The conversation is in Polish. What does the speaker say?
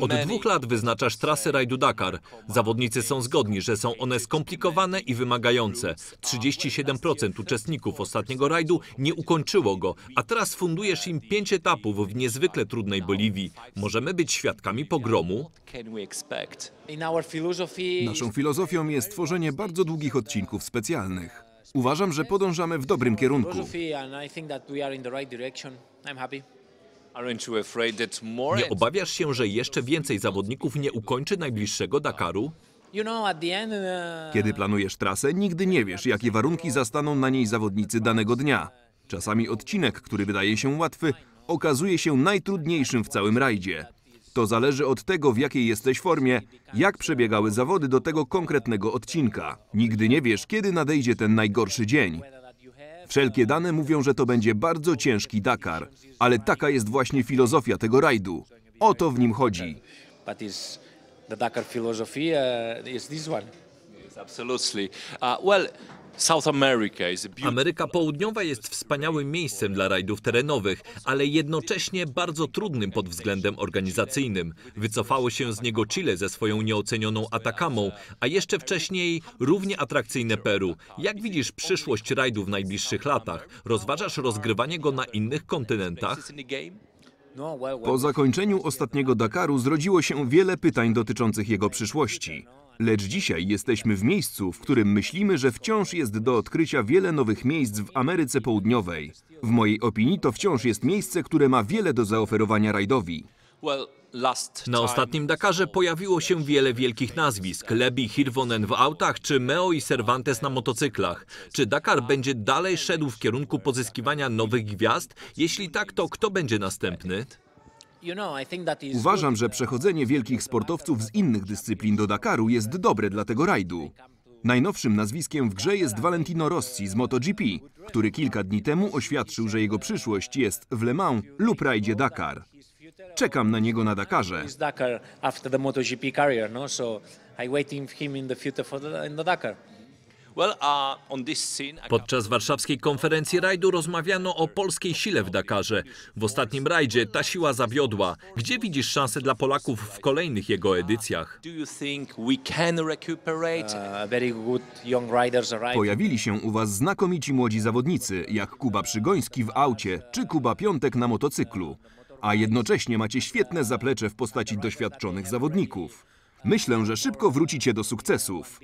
Od dwóch lat wyznaczasz trasy rajdu Dakar. Zawodnicy są zgodni, że są one skomplikowane i wymagające. 37% uczestników ostatniego rajdu nie ukończyło go, a teraz fundujesz im pięć etapów w niezwykle trudnej Boliwii. Możemy być świadkami pogromu? Naszą filozofią jest tworzenie bardzo długich odcinków specjalnych. Uważam, że podążamy w dobrym kierunku. Nie obawiasz się, że jeszcze więcej zawodników nie ukończy najbliższego Dakaru? Uh, kiedy planujesz trasę, nigdy nie wiesz, jakie warunki zastaną na niej zawodnicy danego dnia. Czasami odcinek, który wydaje się łatwy, okazuje się najtrudniejszym w całym rajdzie. To zależy od tego, w jakiej jesteś formie, jak przebiegały zawody do tego konkretnego odcinka. Nigdy nie wiesz, kiedy nadejdzie ten najgorszy dzień. Wszelkie dane mówią, że to będzie bardzo ciężki Dakar, ale taka jest właśnie filozofia tego rajdu. O to w nim chodzi. But is the Dakar filozofia uh, is this one. Uh, Ameryka Południowa jest wspaniałym miejscem dla rajdów terenowych, ale jednocześnie bardzo trudnym pod względem organizacyjnym. Wycofało się z niego Chile ze swoją nieocenioną Atakamą, a jeszcze wcześniej równie atrakcyjne Peru. Jak widzisz przyszłość rajdu w najbliższych latach? Rozważasz rozgrywanie go na innych kontynentach? No, po zakończeniu ostatniego Dakaru zrodziło się wiele pytań dotyczących jego przyszłości. Lecz dzisiaj jesteśmy w miejscu, w którym myślimy, że wciąż jest do odkrycia wiele nowych miejsc w Ameryce Południowej. W mojej opinii to wciąż jest miejsce, które ma wiele do zaoferowania rajdowi. Na ostatnim Dakarze pojawiło się wiele wielkich nazwisk. Lebi Hirvonen w autach, czy Meo i Cervantes na motocyklach. Czy Dakar będzie dalej szedł w kierunku pozyskiwania nowych gwiazd? Jeśli tak, to kto będzie następny? Uważam, że uh, przechodzenie wielkich sportowców z innych dyscyplin do Dakaru jest dobre dla tego rajdu. Najnowszym nazwiskiem w grze jest Valentino Rossi z MotoGP, który kilka dni temu oświadczył, że jego przyszłość jest w Le Mans lub rajdzie Dakar. Czekam na niego na Dakarze. Dakar after the MotoGP career, no? So I waiting him in the future for the, in the Dakar. Podczas warszawskiej konferencji rajdu rozmawiano o polskiej sile w Dakarze. W ostatnim rajdzie ta siła zawiodła. Gdzie widzisz szanse dla Polaków w kolejnych jego edycjach? Pojawili się u Was znakomici młodzi zawodnicy, jak Kuba Przygoński w aucie czy Kuba Piątek na motocyklu. A jednocześnie macie świetne zaplecze w postaci doświadczonych zawodników. Myślę, że szybko wrócicie do sukcesów.